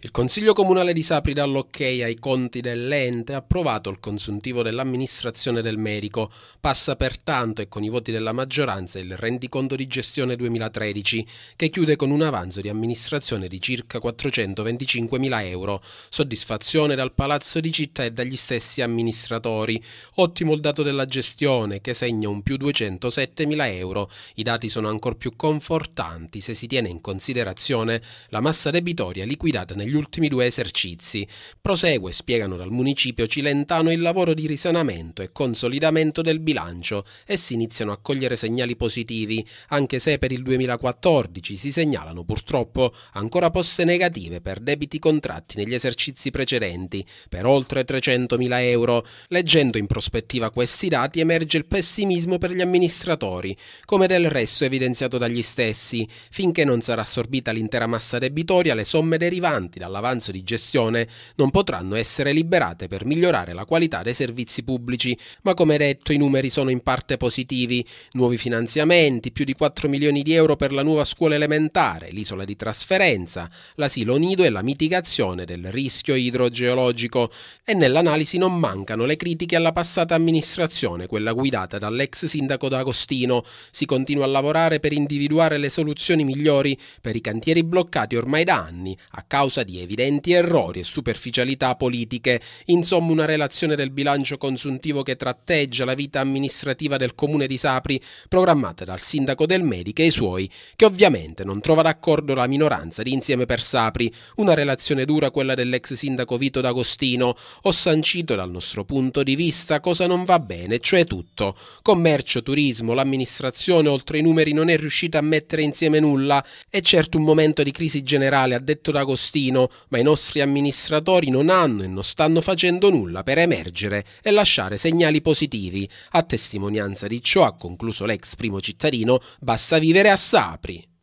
Il Consiglio Comunale di Sapri dà l'ok ai conti dell'ente, ha approvato il consuntivo dell'amministrazione del medico. Passa pertanto e con i voti della maggioranza il rendiconto di gestione 2013, che chiude con un avanzo di amministrazione di circa 425 mila euro. Soddisfazione dal Palazzo di Città e dagli stessi amministratori. Ottimo il dato della gestione, che segna un più 207 mila euro. I dati sono ancora più confortanti se si tiene in considerazione la massa debitoria liquidata nei negli ultimi due esercizi. Prosegue, spiegano dal municipio cilentano, il lavoro di risanamento e consolidamento del bilancio e si iniziano a cogliere segnali positivi, anche se per il 2014 si segnalano purtroppo ancora poste negative per debiti contratti negli esercizi precedenti, per oltre 300.000 euro. Leggendo in prospettiva questi dati emerge il pessimismo per gli amministratori, come del resto evidenziato dagli stessi, finché non sarà assorbita l'intera massa debitoria, le somme derivanti derivanti dall'avanzo di gestione non potranno essere liberate per migliorare la qualità dei servizi pubblici, ma come detto i numeri sono in parte positivi, nuovi finanziamenti, più di 4 milioni di euro per la nuova scuola elementare, l'isola di trasferenza, l'asilo nido e la mitigazione del rischio idrogeologico e nell'analisi non mancano le critiche alla passata amministrazione, quella guidata dall'ex sindaco D'Agostino. Si continua a lavorare per individuare le soluzioni migliori per i cantieri bloccati ormai da anni a causa di evidenti errori e superficialità politiche, insomma una relazione del bilancio consuntivo che tratteggia la vita amministrativa del comune di Sapri, programmata dal sindaco del Medica e i suoi, che ovviamente non trova d'accordo la minoranza di Insieme per Sapri, una relazione dura quella dell'ex sindaco Vito D'Agostino, ho sancito dal nostro punto di vista cosa non va bene, cioè tutto. Commercio, turismo, l'amministrazione oltre i numeri non è riuscita a mettere insieme nulla, è certo un momento di crisi generale, ha detto D'Agostino, Torino, ma i nostri amministratori non hanno e non stanno facendo nulla per emergere e lasciare segnali positivi. A testimonianza di ciò, ha concluso l'ex primo cittadino, basta vivere a Sapri.